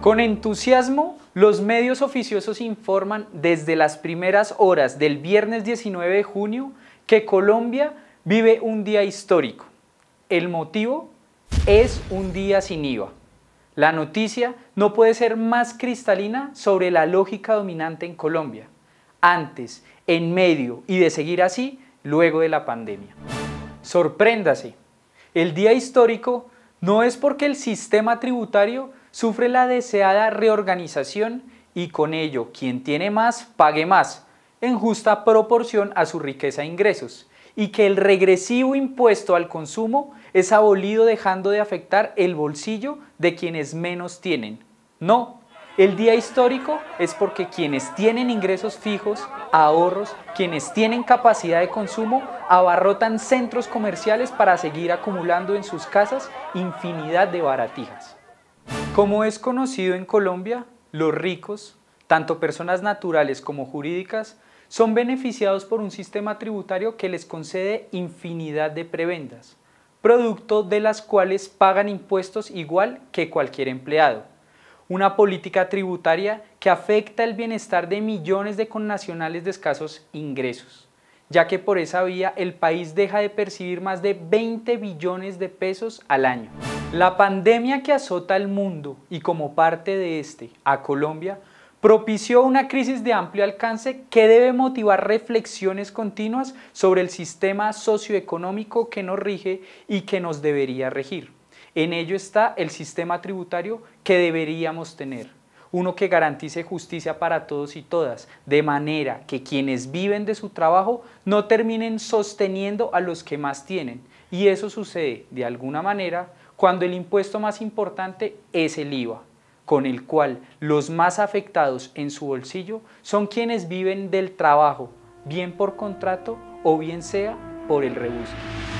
Con entusiasmo, los medios oficiosos informan desde las primeras horas del viernes 19 de junio que Colombia vive un día histórico. El motivo es un día sin IVA. La noticia no puede ser más cristalina sobre la lógica dominante en Colombia, antes, en medio y de seguir así luego de la pandemia. Sorpréndase, el día histórico no es porque el sistema tributario sufre la deseada reorganización y con ello quien tiene más pague más, en justa proporción a su riqueza e ingresos, y que el regresivo impuesto al consumo es abolido dejando de afectar el bolsillo de quienes menos tienen. No, el día histórico es porque quienes tienen ingresos fijos, ahorros, quienes tienen capacidad de consumo, abarrotan centros comerciales para seguir acumulando en sus casas infinidad de baratijas. Como es conocido en Colombia, los ricos, tanto personas naturales como jurídicas, son beneficiados por un sistema tributario que les concede infinidad de prebendas, producto de las cuales pagan impuestos igual que cualquier empleado. Una política tributaria que afecta el bienestar de millones de connacionales de escasos ingresos, ya que por esa vía el país deja de percibir más de 20 billones de pesos al año. La pandemia que azota al mundo y como parte de este a Colombia propició una crisis de amplio alcance que debe motivar reflexiones continuas sobre el sistema socioeconómico que nos rige y que nos debería regir. En ello está el sistema tributario que deberíamos tener, uno que garantice justicia para todos y todas, de manera que quienes viven de su trabajo no terminen sosteniendo a los que más tienen. Y eso sucede, de alguna manera, cuando el impuesto más importante es el IVA, con el cual los más afectados en su bolsillo son quienes viven del trabajo, bien por contrato o bien sea por el rebusque.